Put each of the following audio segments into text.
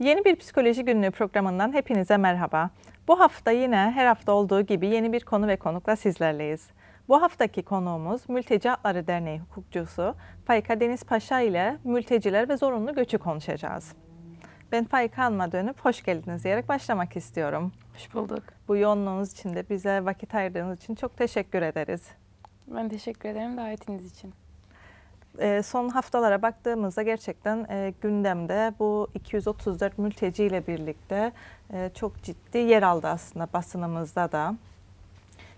Yeni bir psikoloji günlüğü programından hepinize merhaba. Bu hafta yine her hafta olduğu gibi yeni bir konu ve konukla sizlerleyiz. Bu haftaki konuğumuz Mülteci Hakları Derneği hukukçusu Fayka Deniz Paşa ile mülteciler ve zorunlu göçü konuşacağız. Ben Faika Hanım'a dönüp hoş geldiniz diyerek başlamak istiyorum. Hoş bulduk. Bu yoğunluğunuz için de bize vakit ayırdığınız için çok teşekkür ederiz. Ben teşekkür ederim davetiniz için. Ee, son haftalara baktığımızda gerçekten e, gündemde bu 234 mülteci ile birlikte e, çok ciddi yer aldı aslında basınımızda da.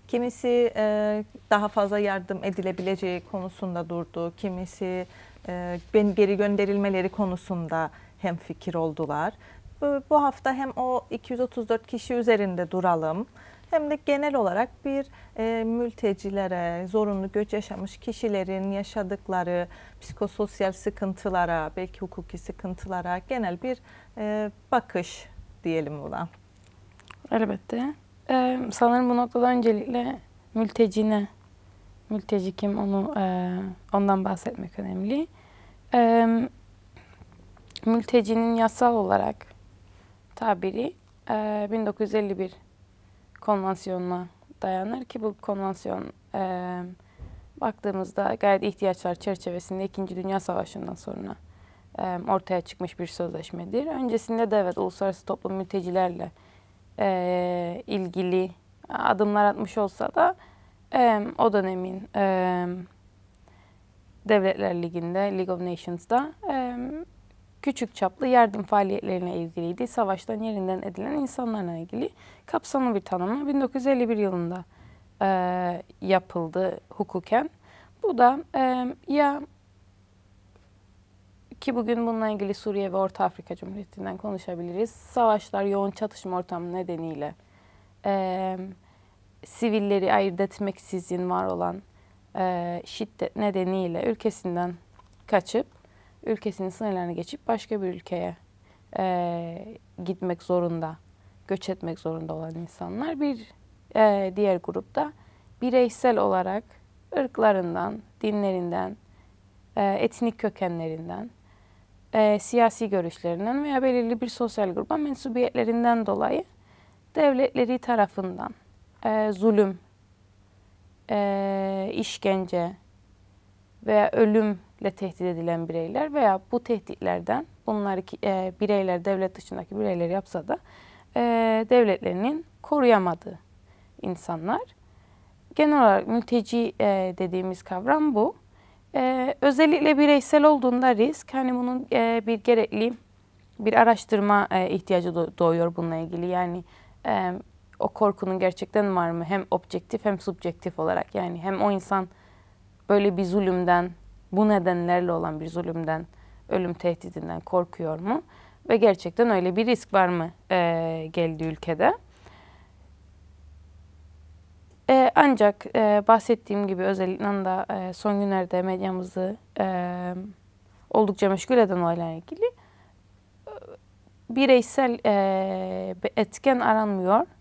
Kimisi e, daha fazla yardım edilebileceği konusunda durdu, kimisi geri gönderilmeleri konusunda hem fikir oldular. bu hafta hem o 234 kişi üzerinde duralım hem de genel olarak bir e, mültecilere, zorunlu göç yaşamış kişilerin yaşadıkları psikososyal sıkıntılara, belki hukuki sıkıntılara genel bir e, bakış diyelim buna. Elbette. Ee, sanırım bu noktada öncelikle mültecine, mülteci kim onu e, ondan bahsetmek önemli. Ee, mültecinin yasal olarak tabiri e, 1951 konvansiyonuna dayanır ki bu konvansiyon e, baktığımızda gayet ihtiyaçlar çerçevesinde İkinci Dünya Savaşı'ndan sonra e, ortaya çıkmış bir sözleşmedir. Öncesinde de evet uluslararası toplum mültecilerle e, ilgili adımlar atmış olsa da e, o dönemin e, Devletler Ligi'nde, League of Nations'da e, küçük çaplı yardım faaliyetlerine ilgiliydi. Savaştan yerinden edilen insanlarla ilgili kapsamlı bir tanımla 1951 yılında e, yapıldı hukuken. Bu da e, ya ki bugün bununla ilgili Suriye ve Orta Afrika Cumhuriyeti'nden konuşabiliriz. Savaşlar, yoğun çatışma ortamı nedeniyle e, sivilleri ayırt etmeksizin var olan e, şiddet nedeniyle ülkesinden kaçıp ülkesinin sınırlarını geçip başka bir ülkeye e, gitmek zorunda, göç etmek zorunda olan insanlar. Bir e, diğer grupta bireysel olarak ırklarından, dinlerinden, e, etnik kökenlerinden, e, siyasi görüşlerinden veya belirli bir sosyal gruba mensubiyetlerinden dolayı devletleri tarafından e, zulüm, e, işkence veya ölüm ile tehdit edilen bireyler veya bu tehditlerden bunlar e, bireyler devlet dışındaki bireyler yapsa da e, devletlerinin koruyamadığı insanlar. Genel olarak mülteci e, dediğimiz kavram bu. E, özellikle bireysel olduğunda risk hani bunun e, bir gerekli bir araştırma e, ihtiyacı doğuyor bununla ilgili. Yani e, o korkunun gerçekten var mı? Hem objektif hem subjektif olarak. Yani hem o insan böyle bir zulümden bu nedenlerle olan bir zulümden, ölüm tehdidinden korkuyor mu? Ve gerçekten öyle bir risk var mı e, geldiği ülkede? E, ancak e, bahsettiğim gibi özellikle de e, son günlerde medyamızı e, oldukça meşgul eden olayla ilgili bireysel e, etken aranmıyor